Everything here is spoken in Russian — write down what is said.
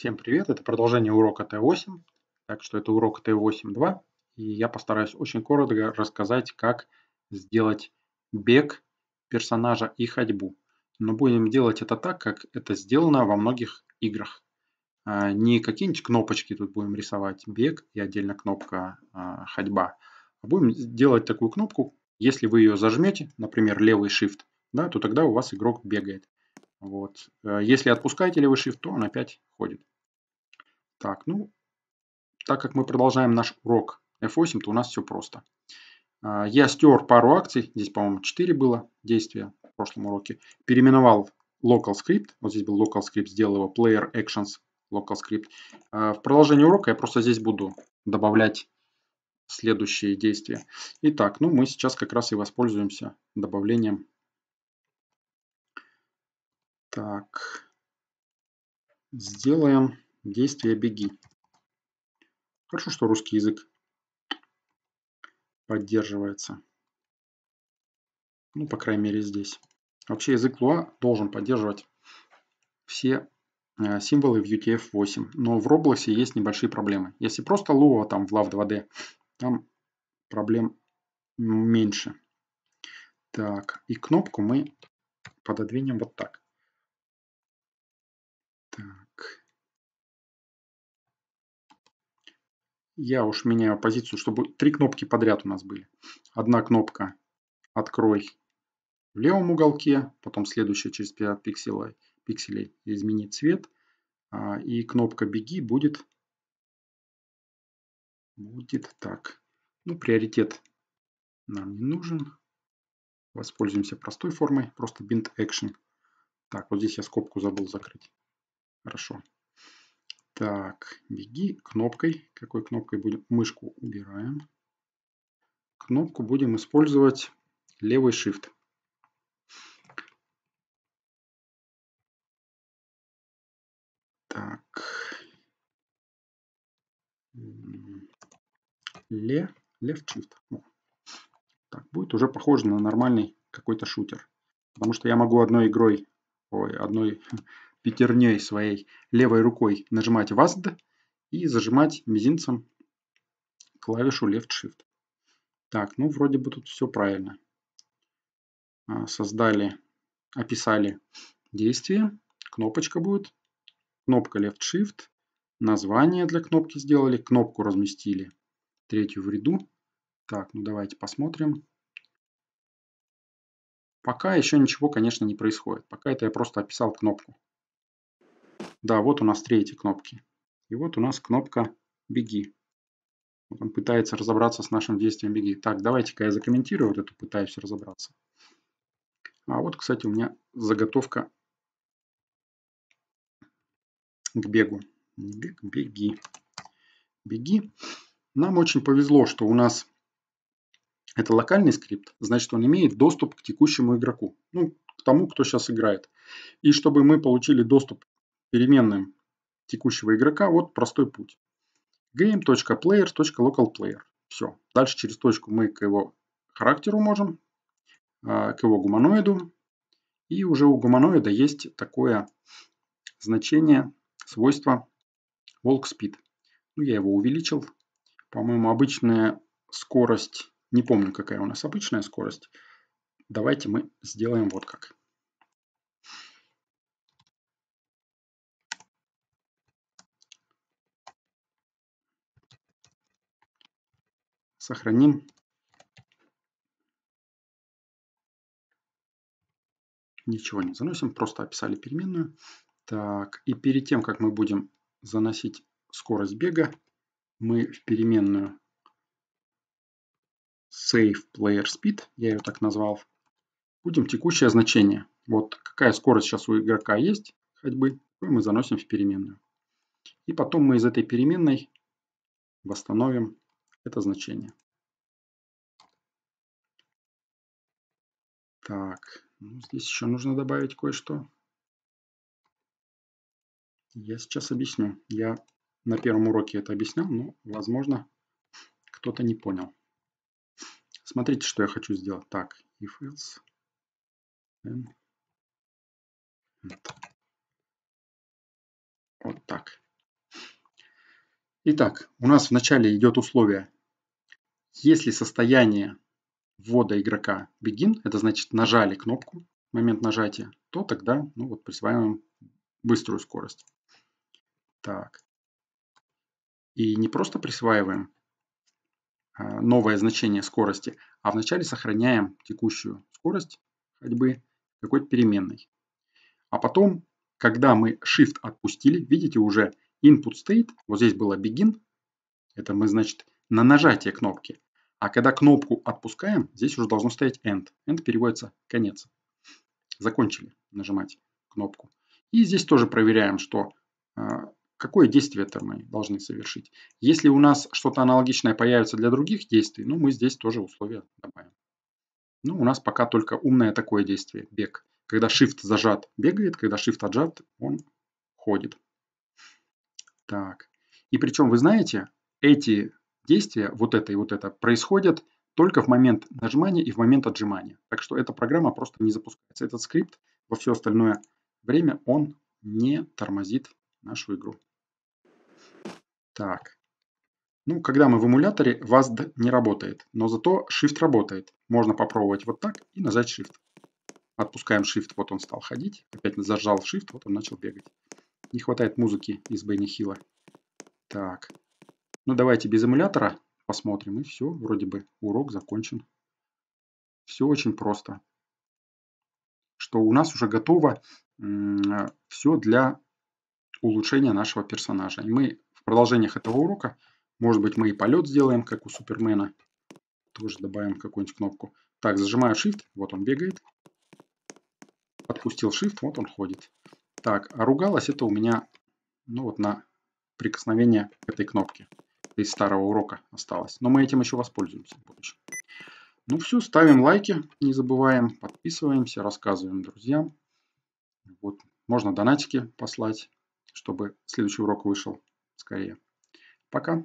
Всем привет, это продолжение урока Т8, так что это урок Т8.2, и я постараюсь очень коротко рассказать, как сделать бег персонажа и ходьбу. Но будем делать это так, как это сделано во многих играх. А, не какие-нибудь кнопочки тут будем рисовать, бег и отдельно кнопка а, ходьба. А будем делать такую кнопку, если вы ее зажмете, например, левый shift, да, то тогда у вас игрок бегает. Вот. Если отпускаете левый shift, то он опять ходит. Так, ну, так как мы продолжаем наш урок F8, то у нас все просто. А, я стер пару акций, здесь, по-моему, 4 было действия в прошлом уроке. Переименовал local script, вот здесь был local script, сделал его player actions local script. А, в продолжении урока я просто здесь буду добавлять следующие действия. Итак, ну мы сейчас как раз и воспользуемся добавлением. Так, сделаем Действие беги. Хорошо, что русский язык поддерживается. Ну, по крайней мере, здесь. Вообще язык Луа должен поддерживать все э, символы в UTF-8. Но в Roblox есть небольшие проблемы. Если просто Lua там в Love 2D, там проблем меньше. Так, и кнопку мы пододвинем вот так. я уж меняю позицию, чтобы три кнопки подряд у нас были. Одна кнопка «Открой» в левом уголке, потом следующая через 5 пикселей, пикселей «Измени цвет», а, и кнопка «Беги» будет, будет так. Ну, приоритет нам не нужен. Воспользуемся простой формой, просто bind action. Так, вот здесь я скобку забыл закрыть. Хорошо. Так, беги кнопкой. Какой кнопкой будем? Мышку убираем. Кнопку будем использовать левый shift. Так. Ле, left shift. Так, будет уже похоже на нормальный какой-то шутер. Потому что я могу одной игрой, ой, одной пятерней своей левой рукой нажимать WASD и зажимать мизинцем клавишу Left-Shift. Так, ну вроде бы тут все правильно. А, создали, описали действие. Кнопочка будет. Кнопка Left-Shift. Название для кнопки сделали. Кнопку разместили третью в ряду. Так, ну давайте посмотрим. Пока еще ничего, конечно, не происходит. Пока это я просто описал кнопку. Да, вот у нас три кнопки. И вот у нас кнопка «Беги». Вот он пытается разобраться с нашим действием «Беги». Так, давайте-ка я закомментирую вот эту, пытаюсь разобраться. А вот, кстати, у меня заготовка к бегу. Бег, беги. Беги. Нам очень повезло, что у нас это локальный скрипт, значит он имеет доступ к текущему игроку, ну, к тому, кто сейчас играет. И чтобы мы получили доступ переменным текущего игрока, вот простой путь. game.players.localplayer. Все. Дальше через точку мы к его характеру можем, а, к его гуманоиду. И уже у гуманоида есть такое значение, свойство walk speed. Ну, я его увеличил. По-моему, обычная скорость, не помню, какая у нас обычная скорость. Давайте мы сделаем вот как. сохраним. Ничего не заносим, просто описали переменную. Так, и перед тем, как мы будем заносить скорость бега, мы в переменную save player speed, я ее так назвал, будем текущее значение. Вот какая скорость сейчас у игрока есть ходьбы, мы заносим в переменную. И потом мы из этой переменной восстановим это значение. Так, ну, здесь еще нужно добавить кое-что. Я сейчас объясню. Я на первом уроке это объяснял, но, возможно, кто-то не понял. Смотрите, что я хочу сделать. Так, if else. Вот так. Итак, у нас вначале идет условие. Если состояние ввода игрока begin, это значит нажали кнопку, момент нажатия, то тогда ну вот, присваиваем быструю скорость. Так. И не просто присваиваем а, новое значение скорости, а вначале сохраняем текущую скорость ходьбы какой-то переменной. А потом, когда мы Shift отпустили, видите, уже Input state, вот здесь было begin, это мы, значит, на нажатие кнопки. А когда кнопку отпускаем, здесь уже должно стоять end. End переводится конец. Закончили нажимать кнопку. И здесь тоже проверяем, что а, какое действие это мы должны совершить. Если у нас что-то аналогичное появится для других действий, ну, мы здесь тоже условия добавим. Ну, у нас пока только умное такое действие – бег. Когда Shift зажат, бегает, когда Shift отжат, он ходит. Так. И причем, вы знаете, эти действия, вот это и вот это, происходят только в момент нажимания и в момент отжимания. Так что эта программа просто не запускается. Этот скрипт во все остальное время он не тормозит нашу игру. Так. Ну, когда мы в эмуляторе, WASD не работает, но зато Shift работает. Можно попробовать вот так и нажать Shift. Отпускаем Shift, вот он стал ходить. Опять зажал Shift, вот он начал бегать. Не хватает музыки из Бенни Хилла. Так. Ну давайте без эмулятора посмотрим. И все, вроде бы урок закончен. Все очень просто. Что у нас уже готово все для улучшения нашего персонажа. И мы в продолжениях этого урока, может быть, мы и полет сделаем, как у Супермена. Тоже добавим какую-нибудь кнопку. Так, зажимаю Shift, вот он бегает. Отпустил Shift, вот он ходит. Так, а ругалась это у меня, ну вот на прикосновение этой кнопки из старого урока осталось. Но мы этим еще воспользуемся в будущем. Ну все, ставим лайки, не забываем, подписываемся, рассказываем друзьям. Вот, можно донатики послать, чтобы следующий урок вышел скорее. Пока.